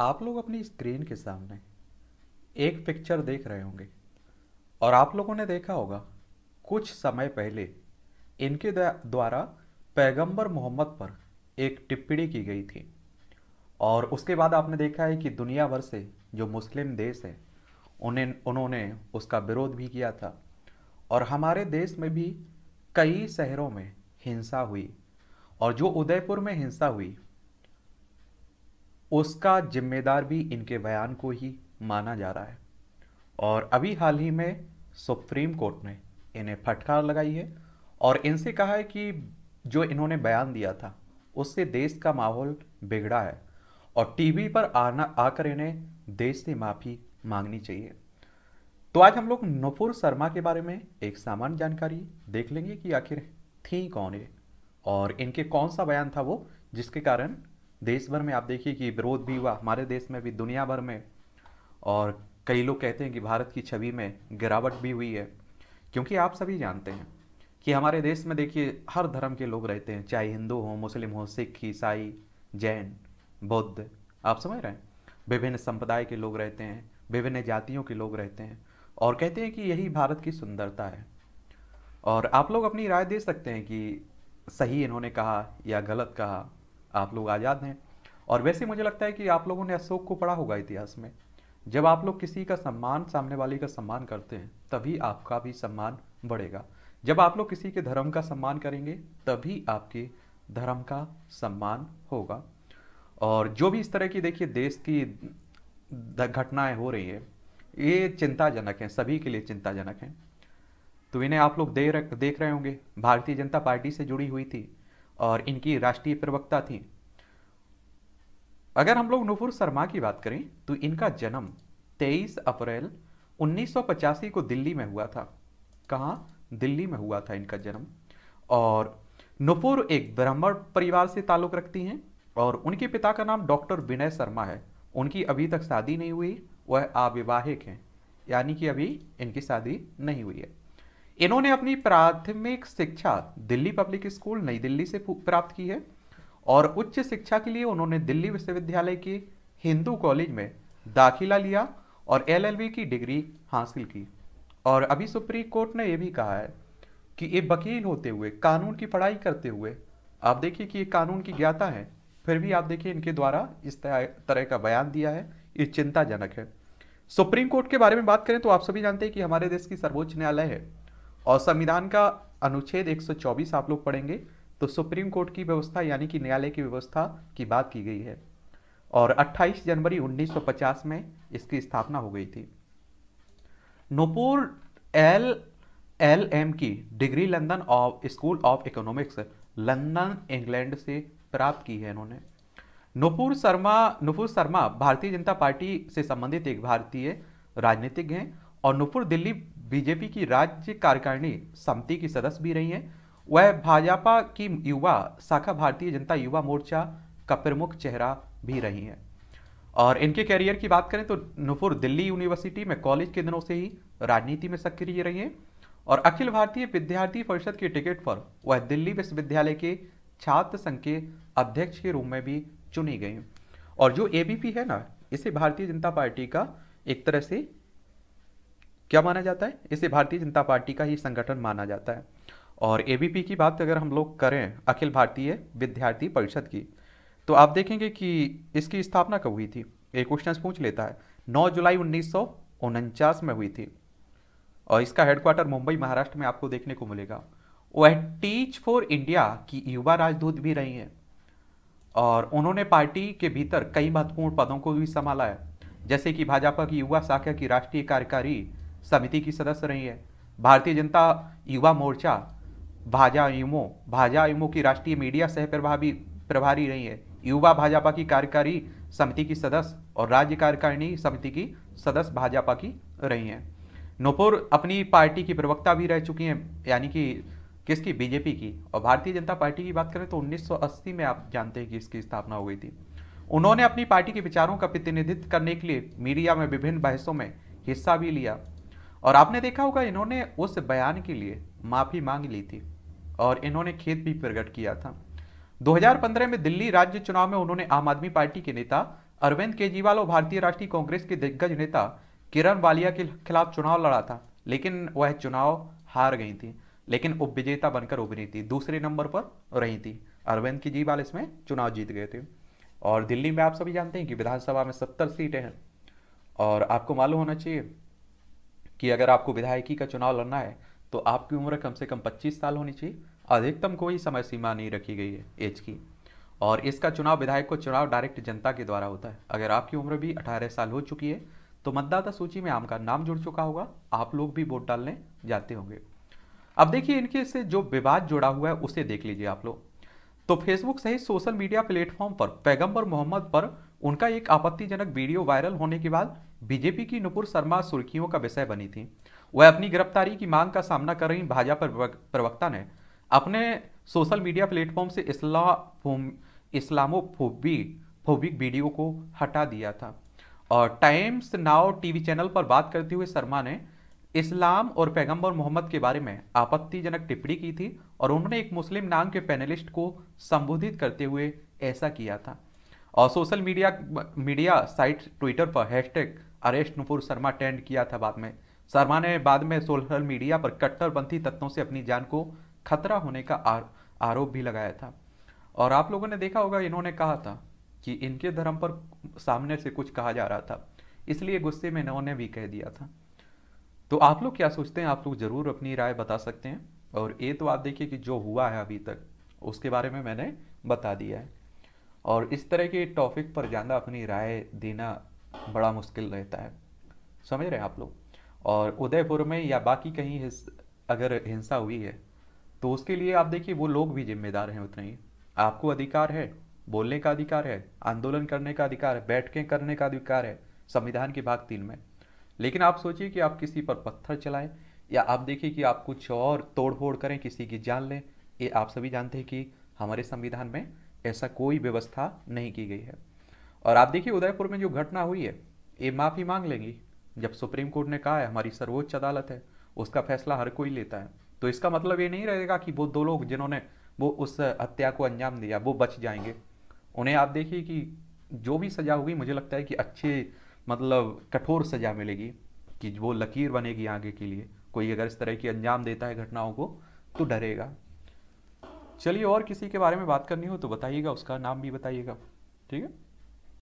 आप लोग अपनी स्क्रीन के सामने एक पिक्चर देख रहे होंगे और आप लोगों ने देखा होगा कुछ समय पहले इनके द्वारा पैगंबर मोहम्मद पर एक टिप्पणी की गई थी और उसके बाद आपने देखा है कि दुनिया भर से जो मुस्लिम देश है उन्हें उन्होंने उसका विरोध भी किया था और हमारे देश में भी कई शहरों में हिंसा हुई और जो उदयपुर में हिंसा हुई उसका जिम्मेदार भी इनके बयान को ही माना जा रहा है और अभी हाल ही में सुप्रीम कोर्ट ने इन्हें फटकार लगाई है और इनसे कहा है कि जो इन्होंने बयान दिया था उससे देश का माहौल बिगड़ा है और टीवी पर आना आकर इन्हें देश से माफ़ी मांगनी चाहिए तो आज हम लोग नफुर शर्मा के बारे में एक सामान्य जानकारी देख लेंगे कि आखिर थी कौन ये और इनके कौन सा बयान था वो जिसके कारण देश भर में आप देखिए कि विरोध भी हुआ हमारे देश में भी दुनिया भर में और कई लोग कहते हैं कि भारत की छवि में गिरावट भी हुई है क्योंकि आप सभी जानते हैं कि हमारे देश में देखिए हर धर्म के लोग रहते हैं चाहे हिंदू हो मुस्लिम हो सिख ईसाई जैन बौद्ध आप समझ रहे हैं विभिन्न संप्रदाय के लोग रहते हैं विभिन्न जातियों के लोग रहते हैं और कहते हैं कि यही भारत की सुंदरता है और आप लोग अपनी राय दे सकते हैं कि सही इन्होंने कहा या गलत कहा आप लोग आज़ाद हैं और वैसे मुझे लगता है कि आप लोगों ने अशोक को पढ़ा होगा इतिहास में जब आप लोग किसी का सम्मान सामने वाले का सम्मान करते हैं तभी आपका भी सम्मान बढ़ेगा जब आप लोग किसी के धर्म का सम्मान करेंगे तभी आपके धर्म का सम्मान होगा और जो भी इस तरह की देखिए देश की घटनाएं हो रही है ये चिंताजनक हैं सभी के लिए चिंताजनक हैं तो इन्हें आप लोग दे रख देख रहे होंगे भारतीय जनता पार्टी से जुड़ी हुई थी और इनकी राष्ट्रीय प्रवक्ता थी अगर हम लोग नुपुर शर्मा की बात करें तो इनका जन्म 23 अप्रैल उन्नीस को दिल्ली में हुआ था कहाँ दिल्ली में हुआ था इनका जन्म और नुपुर एक ब्राह्मण परिवार से ताल्लुक़ रखती हैं और उनके पिता का नाम डॉक्टर विनय शर्मा है उनकी अभी तक शादी नहीं हुई वह अविवाहिक हैं यानी कि अभी इनकी शादी नहीं हुई है इन्होंने अपनी प्राथमिक शिक्षा दिल्ली पब्लिक स्कूल नई दिल्ली से प्राप्त की है और उच्च शिक्षा के लिए उन्होंने दिल्ली विश्वविद्यालय के हिंदू कॉलेज में दाखिला लिया और एलएलबी की डिग्री हासिल की और अभी सुप्रीम कोर्ट ने यह भी कहा है कि ये वकील होते हुए कानून की पढ़ाई करते हुए आप देखिए कि ये कानून की ज्ञाता है फिर भी आप देखिए इनके द्वारा इस तरह का बयान दिया है ये चिंताजनक है सुप्रीम कोर्ट के बारे में बात करें तो आप सभी जानते हैं कि हमारे देश की सर्वोच्च न्यायालय है और संविधान का अनुच्छेद 124 आप लोग पढ़ेंगे तो सुप्रीम कोर्ट की व्यवस्था यानी कि न्यायालय की व्यवस्था की बात की गई है और 28 जनवरी 1950 में इसकी स्थापना हो गई थी नोपुर एल एल एम की degree London of school of economics London England से प्राप्त की है इन्होंने नुपुर शर्मा नुपुर शर्मा भारतीय जनता पार्टी से संबंधित एक भारतीय राजनीतिज्ञ हैं और नुपुर दिल्ली बीजेपी की राज्य कार्यकारिणी समिति की सदस्य भी रही हैं वह भाजपा की युवा शाखा भारतीय जनता युवा मोर्चा का प्रमुख चेहरा भी रही हैं और इनके कैरियर की बात करें तो नुपुर दिल्ली यूनिवर्सिटी में कॉलेज के दिनों से ही राजनीति में सक्रिय रही हैं और अखिल भारतीय विद्यार्थी परिषद के टिकट पर वह दिल्ली विश्वविद्यालय के छात्र संघ के अध्यक्ष के रूप में भी चुनी गई और जो एबीपी है ना इसे भारतीय जनता पार्टी का एक तरह से क्या माना जाता है इसे भारतीय जनता पार्टी का ही संगठन माना जाता है और ए की बात अगर हम लोग करें अखिल भारतीय विद्यार्थी परिषद की तो आप देखेंगे कि इसकी स्थापना कब हुई थी एक क्वेश्चन पूछ लेता है 9 जुलाई उन्नीस में हुई थी और इसका हेडक्वार्टर मुंबई महाराष्ट्र में आपको देखने को मिलेगा वह टीच फॉर इंडिया की युवा राजदूत भी रही हैं और उन्होंने पार्टी के भीतर कई महत्वपूर्ण पदों को भी संभाला है जैसे कि भाजपा की युवा शाखा की राष्ट्रीय कार्यकारी समिति की सदस्य रही है भारतीय जनता युवा मोर्चा भाजा युमो भाजा युमो की राष्ट्रीय मीडिया सह प्रभावी प्रभारी रही है युवा भाजपा की कार्यकारी समिति की सदस्य और राज्य कार्यकारिणी समिति की सदस्य भाजपा की रही हैं नोपुर अपनी पार्टी की प्रवक्ता भी रह चुकी हैं यानी कि किसकी बीजेपी की और भारतीय जनता पार्टी की बात करें तो 1980 में आप जानते हैं कि इसकी स्थापना हो गई थी उन्होंने अपनी पार्टी के विचारों का प्रतिनिधित्व करने के लिए मीडिया में विभिन्न बहसों में हिस्सा भी लिया और आपने देखा होगा इन्होंने उस बयान के लिए माफ़ी मांग ली थी और इन्होंने खेद भी प्रकट किया था 2015 में दिल्ली राज्य चुनाव में उन्होंने आम आदमी पार्टी के नेता अरविंद केजरीवाल और भारतीय राष्ट्रीय कांग्रेस के दिग्गज नेता किरण वालिया के खिलाफ चुनाव लड़ा था लेकिन वह चुनाव हार गई थी लेकिन उप विजेता बनकर उभरी थी दूसरे नंबर पर रही थी अरविंद केजरीवाल इसमें चुनाव जीत गए थे और दिल्ली में आप सभी जानते हैं कि विधानसभा में सत्तर सीटें हैं और आपको मालूम होना चाहिए कि अगर आपको विधायकी का चुनाव लड़ना है तो आपकी उम्र कम से कम 25 साल होनी चाहिए अधिकतम कोई समय सीमा नहीं रखी गई है एज की और इसका चुनाव विधायक को चुनाव डायरेक्ट जनता के द्वारा होता है अगर आपकी उम्र भी अठारह साल हो चुकी है तो मतदाता सूची में आपका नाम जुड़ चुका होगा आप लोग भी वोट डालने जाते होंगे अब देखिए इनके से जो विवाद जुड़ा हुआ है उसे देख लीजिए आप लोग तो फेसबुक सहित सोशल मीडिया प्लेटफॉर्म पर पैगंबर मोहम्मद पर उनका एक आपत्तिजनक वीडियो वायरल होने के बाद बीजेपी की नुपुर शर्मा सुर्खियों का विषय बनी थी वह अपनी गिरफ्तारी की मांग का सामना कर रही भाजपा प्रवक्ता ने अपने सोशल मीडिया प्लेटफॉर्म से इस्लाम इस्लामोफोबी फोबिक वीडियो को हटा दिया था और टाइम्स नाउ टीवी चैनल पर बात करते हुए शर्मा ने इस्लाम और पैगंबर मोहम्मद के बारे में आपत्तिजनक टिप्पणी की थी और उन्होंने एक मुस्लिम नाम के पैनलिस्ट को संबोधित करते हुए ऐसा किया था और social media media site Twitter पर hashtag arrest Nupur Sharma trend किया था बाद में शर्मा ने बाद में सोशल मीडिया पर कट्टरपंथी तत्वों से अपनी जान को खतरा होने का आर, आरोप भी लगाया था और आप लोगों ने देखा होगा इन्होंने कहा था कि इनके धर्म पर सामने से कुछ कहा जा रहा था इसलिए गुस्से में इन्होंने भी कह दिया था तो आप लोग क्या सोचते हैं आप लोग ज़रूर अपनी राय बता सकते हैं और ये तो आप देखिए कि जो हुआ है अभी तक उसके बारे में मैंने बता दिया है और इस तरह के टॉपिक पर ज़्यादा अपनी राय देना बड़ा मुश्किल रहता है समझ रहे हैं आप लोग और उदयपुर में या बाकी कहीं हिस, अगर हिंसा हुई है तो उसके लिए आप देखिए वो लोग भी जिम्मेदार हैं उतने ही आपको अधिकार है बोलने का अधिकार है आंदोलन करने का अधिकार है बैठकें करने का अधिकार है संविधान के भाग तीन में लेकिन आप सोचिए कि आप किसी पर पत्थर चलाएं या आप देखिए कि आप कुछ और तोड़फोड़ करें किसी की जान लें ये आप सभी जानते हैं कि हमारे संविधान में ऐसा कोई व्यवस्था नहीं की गई है और आप देखिए उदयपुर में जो घटना हुई है ये माफ़ी मांग लेंगी जब सुप्रीम कोर्ट ने कहा है हमारी सर्वोच्च अदालत है उसका फैसला हर कोई लेता है तो इसका मतलब ये नहीं रहेगा कि वो दो लोग जिन्होंने वो उस हत्या को अंजाम दिया वो बच जाएंगे उन्हें आप देखिए कि जो भी सजा होगी मुझे लगता है कि अच्छे मतलब कठोर सजा मिलेगी कि वो लकीर बनेगी आगे के लिए कोई अगर इस तरह की अंजाम देता है घटनाओं को तो डरेगा चलिए और किसी के बारे में बात करनी हो तो बताइएगा उसका नाम भी बताइएगा ठीक है